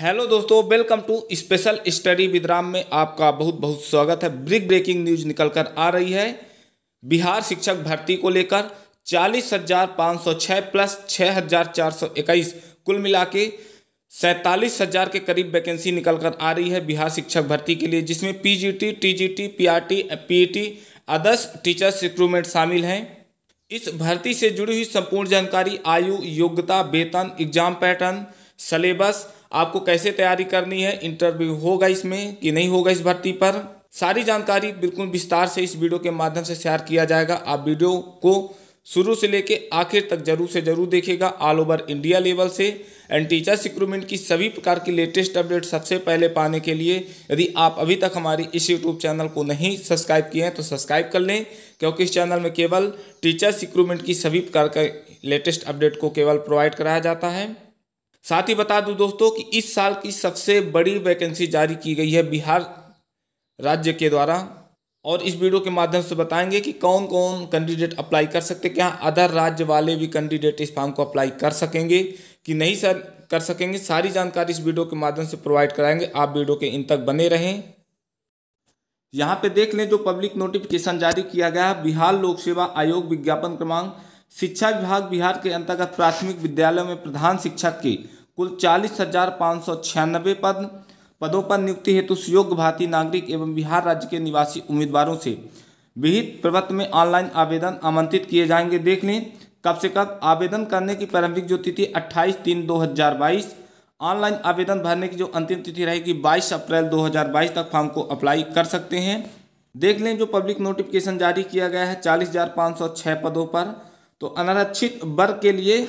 hello दोस्तों welcome to special study with Ram में आपका बहुत बहुत स्वागत है ब्रिक ब्रेकिंग न्यूज निकल कर आ रही है बिहार शिक्षक भर्ती को लेकर चालीस हजार पाँच सौ छः प्लस छः हजार चार सौ इक्कीस कुल मिला के सैंतालीस हजार के करीब वैकेंसी निकल कर आ रही है बिहार शिक्षक भर्ती के लिए जिसमें P P G G T T T T P E T आदर्श टीचर्स रिक्रूटमेंट शामिल हैं इस भर्ती से जुड़ी हुई संपूर्ण जानकारी आयु योग्यता वेतन एग्जाम पैटर्न सलेबस आपको कैसे तैयारी करनी है इंटरव्यू होगा इसमें कि नहीं होगा इस भर्ती पर सारी जानकारी बिल्कुल विस्तार से इस वीडियो के माध्यम से शेयर किया जाएगा आप वीडियो को शुरू से लेकर आखिर तक जरूर से जरूर देखेगा ऑल ओवर इंडिया लेवल से एंड टीचर रिक्रूटमेंट की सभी प्रकार की लेटेस्ट अपडेट सबसे पहले पाने के लिए यदि आप अभी तक हमारी इस यूट्यूब चैनल को नहीं सब्सक्राइब किए हैं तो सब्सक्राइब कर लें क्योंकि इस चैनल में केवल टीचर रिक्रूटमेंट की सभी प्रकार के लेटेस्ट अपडेट को केवल प्रोवाइड कराया जाता है साथ ही बता दूं दोस्तों कि इस साल की सबसे बड़ी वैकेंसी जारी की गई है बिहार राज्य के द्वारा और इस वीडियो के माध्यम से बताएंगे कि कौन कौन कैंडिडेट अप्लाई कर सकते क्या अदर राज्य वाले भी कैंडिडेट इस फॉर्म को अप्लाई कर सकेंगे कि नहीं सर कर सकेंगे सारी जानकारी इस वीडियो के माध्यम से प्रोवाइड कराएंगे आप वीडियो के इन तक बने रहें यहाँ पे देख लें जो पब्लिक नोटिफिकेशन जारी किया गया है बिहार लोक सेवा आयोग विज्ञापन क्रमांक शिक्षा विभाग बिहार के अंतर्गत प्राथमिक विद्यालयों में प्रधान शिक्षक की कुल चालीस हजार पाँच सौ छियानबे पद पदों पर नियुक्ति हेतु सुयोग्य भारतीय नागरिक एवं बिहार राज्य के निवासी उम्मीदवारों से विहित प्रवृत्त में ऑनलाइन आवेदन आमंत्रित किए जाएंगे देख लें कब से कब आवेदन करने की प्रारंभिक जो तिथि 28 तीन 2022 ऑनलाइन आवेदन भरने की जो अंतिम तिथि रहेगी 22 अप्रैल 2022 तक फॉर्म को अप्लाई कर सकते हैं देख लें जो पब्लिक नोटिफिकेशन जारी किया गया है चालीस पदों पर तो अनारक्षित वर्ग के लिए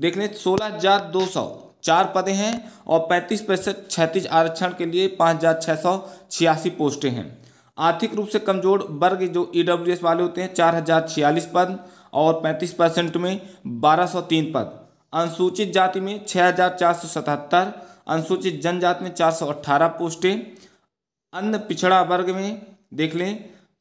देख लें सोलह हजार दो सौ चार पदे हैं और पैंतीस प्रतिशत छत्तीस आरक्षण के लिए पाँच हजार छः सौ छियासी पोस्टें हैं आर्थिक रूप से कमजोर वर्ग जो ई डब्ल्यू एस वाले होते हैं चार हजार छियालीस पद और पैंतीस परसेंट में बारह सौ तीन पद अनुसूचित जाति में छः हजार चार सौ सतहत्तर अनुसूचित जनजाति में चार सौ अट्ठारह पोस्टें अन्य पिछड़ा वर्ग में देख लें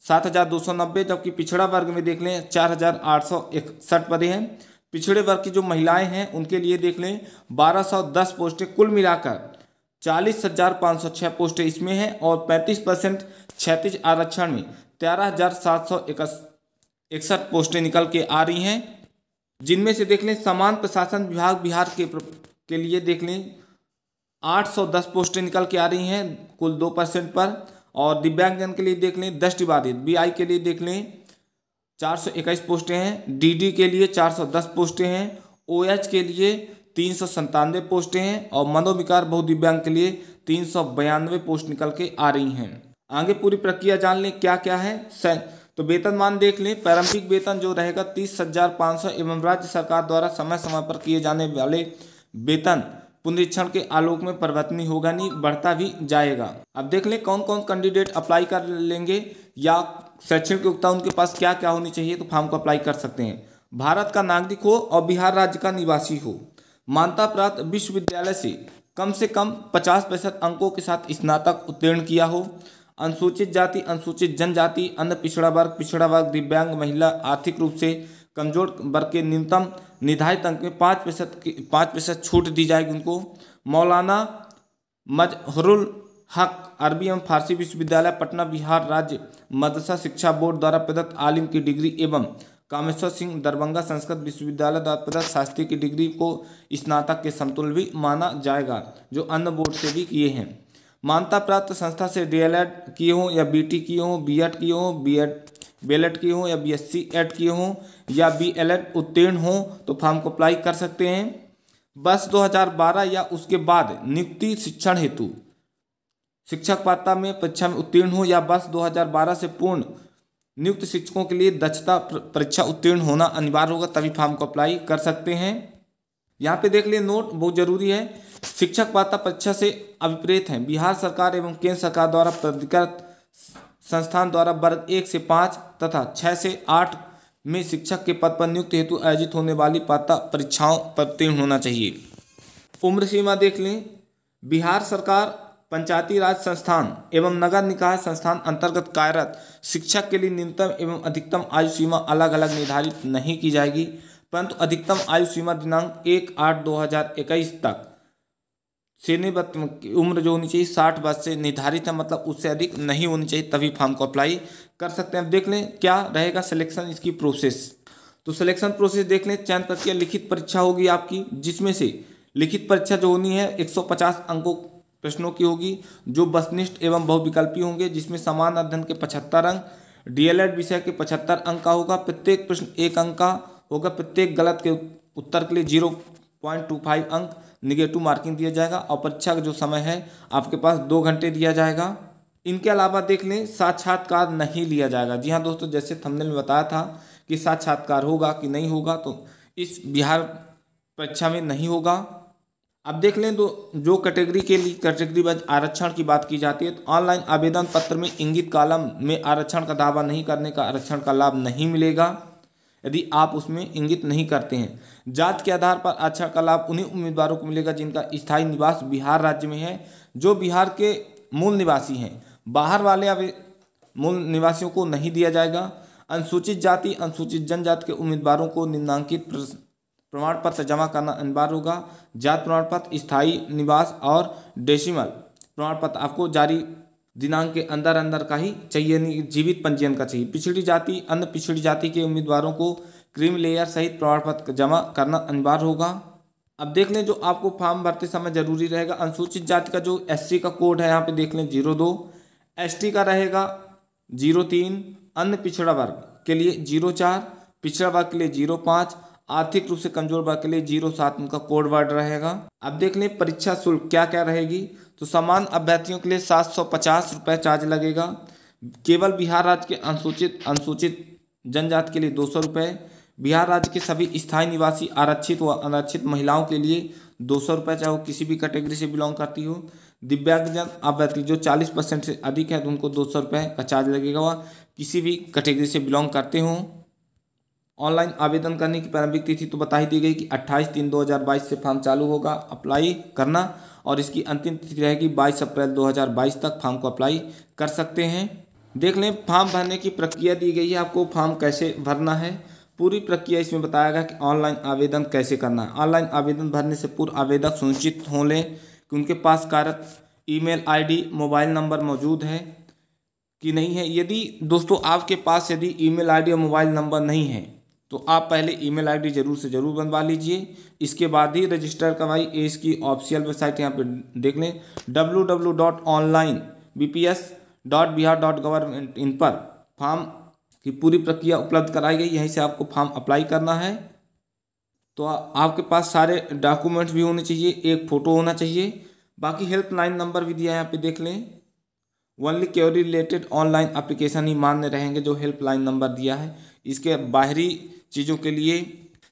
सात हजार दो सौ नब्बे जबकि पिछड़ा वर्ग में देख लें चार हजार आठ सौ इकसठ पदे हैं पिछड़े वर्ग की जो महिलाएं हैं उनके लिए देख लें बारह सौ दस पोस्टें कुल मिलाकर चालीस हजार पाँच सौ छः पोस्टें इसमें हैं और पैंतीस परसेंट क्षैतिज आरक्षण में तेरह हजार सात सौ इकसठ पोस्टें निकल के आ रही हैं जिनमें से देख लें समान प्रशासन विभाग बिहार के के लिए देख लें आठ सौ दस पोस्टें निकल के आ रही हैं कुल दो परसेंट पर और दिव्यांगजन के लिए देख लें दृष्टिबाधित बीआई के लिए देख लें चार सौ इक्कीस पोस्टें हैं डीडी के लिए चार सौ दस पोस्टें हैं ओएच के लिए तीन सौ संतानवे पोस्टें हैं और मनोविकार दिव्यांग के लिए तीन सौ बयानवे पोस्ट निकल के आ रही हैं आगे पूरी प्रक्रिया जान लें क्या क्या है तो वेतनमान देख लें प्रारंभिक वेतन जो रहेगा तीस हजार पाँच सौ एवं राज्य सरकार द्वारा समय समय पर किए जाने वाले वेतन पुनरीक्षण के आलोक में परिवर्तनीय होगा नहीं बढ़ता भी जाएगा अब देख लें कौन कौन कैंडिडेट अप्लाई कर लेंगे या शैक्षणिक योग्यता उनके पास क्या क्या होनी चाहिए तो फॉर्म को अप्लाई कर सकते हैं भारत का नागरिक हो और बिहार राज्य का निवासी हो मान्यता प्राप्त विश्वविद्यालय से कम से कम पचास प्रतिशत अंकों के साथ स्नातक उत्तीर्ण किया हो अनुसूचित जाति अनुसूचित जनजाति अन्य पिछड़ा वर्ग पिछड़ा वर्ग दिव्यांग महिला आर्थिक रूप से कमजोर वर्ग के न्यूनतम निर्धारित अंक में पाँच प्रतिशत की पाँच प्रतिशत छूट दी जाएगी उनको मौलाना मजहरुल हक अरबी एवं फारसी विश्वविद्यालय पटना बिहार राज्य मदरसा शिक्षा बोर्ड द्वारा प्रदत्त आलिम की डिग्री एवं कामेश्वर सिंह दरभंगा संस्कृत विश्वविद्यालय द्वारा प्रदत्त शास्त्री की डिग्री को स्नातक के समतुल भी माना जाएगा जो अन्य बोर्ड से भी किए हैं मान्यता प्राप्त संस्था से डीएलएड किए हों या बीटी किए हों बीएड किए हों बीएड बी एल किए हों या बी एस सी एड किए हों या बी एल एड उत्तीर्ण हों तो फॉर्म को अप्लाई कर सकते हैं बस 2012 या उसके बाद नियुक्ति शिक्षण हेतु शिक्षक पात्रता में परीक्षा में उत्तीर्ण हो या बस 2012 से पूर्ण नियुक्त शिक्षकों के लिए दक्षता परीक्षा उत्तीर्ण होना अनिवार्य होगा तभी फॉर्म को अप्लाई कर सकते हैं यहाँ पे देख लिए नोट बहुत जरूरी है शिक्षक पात्रता परीक्षा से अभिप्रेत हैं बिहार सरकार एवं केंद्र सरकार द्वारा प्राधिकृत संस्थान द्वारा वर्ग एक से पाँच तथा छः से आठ में शिक्षक के पद पर नियुक्ति हेतु आयोजित होने वाली पात्रता परीक्षाओं पर तीर्ण होना चाहिए उम्र सीमा देख लें बिहार सरकार पंचायती राज संस्थान एवं नगर निकाय संस्थान अंतर्गत कार्यरत शिक्षक के लिए न्यूनतम एवं अधिकतम आयु सीमा अलग अलग निर्धारित नहीं की जाएगी परंतु अधिकतम आयु सीमा दिनांक एक आठ दो हजार इक्कीस तक की उम्र जो होनी चाहिए साठ वर्ष से निर्धारित है मतलब उससे अधिक नहीं होनी चाहिए तभी फॉर्म को अप्लाई कर सकते हैं अब देख लें क्या रहेगा सिलेक्शन इसकी प्रोसेस तो सिलेक्शन प्रोसेस देख लें चयन प्रक्रिया लिखित परीक्षा होगी आपकी जिसमें से लिखित परीक्षा जो होनी है 150 अंकों प्रश्नों की होगी जो वस्तनिष्ठ एवं बहुविकल्पी होंगे जिसमें समान अध्ययन के पचहत्तर अंक डीएलएड विषय के पचहत्तर अंक का होगा प्रत्येक प्रश्न एक अंक का होगा प्रत्येक गलत के उत्तर के लिए जीरो पॉइंट टू फाइव अंक निगेटिव मार्किंग दिया जाएगा और परीक्षा का जो समय है आपके पास दो घंटे दिया जाएगा इनके अलावा देख लें साक्षात्कार नहीं लिया जाएगा जी हाँ दोस्तों जैसे थंबनेल में बताया था कि साक्षात्कार होगा कि नहीं होगा तो इस बिहार परीक्षा में नहीं होगा अब देख लें तो जो कैटेगरी के लिए कैटेगरी वाइज आरक्षण की बात की जाती है तो ऑनलाइन आवेदन पत्र में इंगित कालम में आरक्षण का दावा नहीं करने का आरक्षण का लाभ नहीं मिलेगा यदि आप उसमें इंगित नहीं करते हैं जात के आधार पर अच्छा का लाभ उन्हीं उम्मीदवारों को मिलेगा जिनका स्थायी निवास बिहार राज्य में है जो बिहार के मूल निवासी हैं बाहर वाले मूल निवासियों को नहीं दिया जाएगा अनुसूचित जाति अनुसूचित जनजाति के उम्मीदवारों को निम्नांकित प्रमाण पत्र जमा करना अनिवार्य होगा जात प्रमाण पत्र स्थायी निवास और डेसिमल प्रमाण पत्र आपको जारी दिनांक के अंदर अंदर का ही चाहिए जीवित पंजीयन का चाहिए पिछड़ी जाति अन्य पिछड़ी जाति के उम्मीदवारों को क्रीम लेयर सहित प्रमाण पत्र जमा करना अनिवार्य होगा अब देख लें जो आपको फॉर्म भरते समय जरूरी रहेगा अनुसूचित जाति का जो एस का कोड है यहाँ पे देख लें जीरो दो एस का रहेगा जीरो तीन अन्य पिछड़ा वर्ग के लिए जीरो चार पिछड़ा वर्ग के लिए जीरो पाँच आर्थिक रूप से कमजोर वर्ग के लिए जीरो सात उनका कोड वर्ड रहेगा अब देख लें परीक्षा शुल्क क्या क्या रहेगी तो समान अभ्यर्थियों के लिए सात सौ पचास रुपये चार्ज लगेगा केवल बिहार राज्य के अनुसूचित अनुसूचित जनजाति के लिए दो सौ रुपये बिहार राज्य के सभी स्थायी निवासी आरक्षित व अनारक्षित महिलाओं के लिए दो सौ रुपये चाहे वो किसी भी कैटेगरी से बिलोंग करती हो दिव्यांगजन अभ्यर्थी जो चालीस परसेंट से अधिक है तो उनको दो सौ रुपये का चार्ज लगेगा वह किसी भी कैटेगरी से बिलोंग करते हों ऑनलाइन आवेदन करने की प्रारंभिक तिथि तो बता ही दी गई कि 28 तीन 2022 से फॉर्म चालू होगा अप्लाई करना और इसकी अंतिम तिथि रहेगी 22 अप्रैल 2022 तक फॉर्म को अप्लाई कर सकते हैं देख लें फॉर्म भरने की प्रक्रिया दी गई है आपको फॉर्म कैसे भरना है पूरी प्रक्रिया इसमें बताया गया कि ऑनलाइन आवेदन कैसे करना है ऑनलाइन आवेदन भरने से पूर्व आवेदक सुनिश्चित हो लें कि उनके पास कारक ईमेल आईडी मोबाइल नंबर मौजूद है कि नहीं है यदि दोस्तों आपके पास यदि ईमेल आईडी और मोबाइल नंबर नहीं है तो आप पहले ईमेल आईडी जरूर से ज़रूर बनवा लीजिए इसके बाद ही रजिस्टर करवाई एस की ऑफिशियल वेबसाइट यहाँ पे देख लें W W dot online B P S dot Bihar dot government in पर फॉर्म की पूरी प्रक्रिया उपलब्ध कराई गई यहीं से आपको फॉर्म अप्लाई करना है तो आ, आपके पास सारे डॉक्यूमेंट्स भी होने चाहिए एक फ़ोटो होना चाहिए बाकी हेल्पलाइन नंबर भी दिया है यहाँ पे देख लें only query related online application ही मान्य रहेंगे जो हेल्पलाइन नंबर दिया है इसके बाहरी चीज़ों के लिए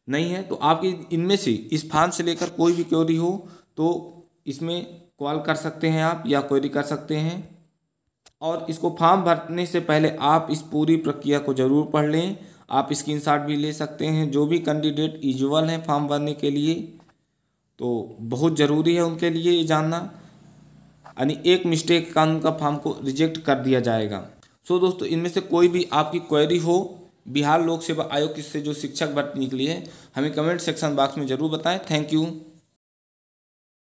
नहीं है तो आपकी इनमें से इस फार्म से लेकर कोई भी क्वेरी हो तो इसमें कॉल कर सकते हैं आप या क्वेरी कर सकते हैं और इसको फॉर्म भरने से पहले आप इस पूरी प्रक्रिया को ज़रूर पढ़ लें आप स्क्रीनशॉट भी ले सकते हैं जो भी कैंडिडेट इजुअल हैं फॉर्म भरने के लिए तो बहुत ज़रूरी है उनके लिए ये जानना यानी एक मिस्टेक का उनका फॉर्म को रिजेक्ट कर दिया जाएगा सो दोस्तों इनमें से कोई भी आपकी क्वेरी हो बिहार लोक सेवा आयोग से जो शिक्षक भर्ती निकली है हमें कमेंट सेक्शन बॉक्स में ज़रूर बताएं थैंक यू